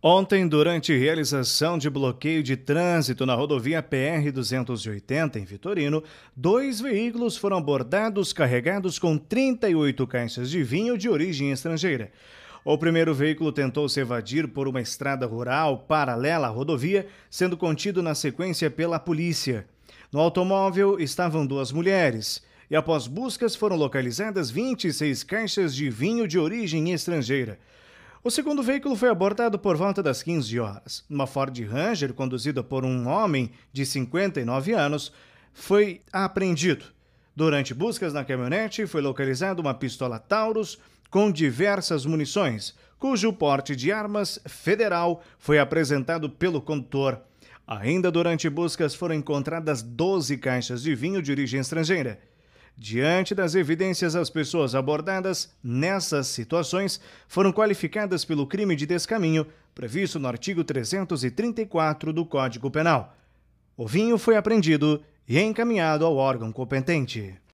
Ontem, durante realização de bloqueio de trânsito na rodovia PR-280 em Vitorino, dois veículos foram abordados carregados com 38 caixas de vinho de origem estrangeira. O primeiro veículo tentou se evadir por uma estrada rural paralela à rodovia, sendo contido na sequência pela polícia. No automóvel estavam duas mulheres e após buscas foram localizadas 26 caixas de vinho de origem estrangeira. O segundo veículo foi abordado por volta das 15 horas. Uma Ford Ranger, conduzida por um homem de 59 anos, foi apreendido. Durante buscas na caminhonete, foi localizada uma pistola Taurus com diversas munições, cujo porte de armas federal foi apresentado pelo condutor. Ainda durante buscas foram encontradas 12 caixas de vinho de origem estrangeira. Diante das evidências, as pessoas abordadas nessas situações foram qualificadas pelo crime de descaminho previsto no artigo 334 do Código Penal. O vinho foi apreendido e encaminhado ao órgão competente.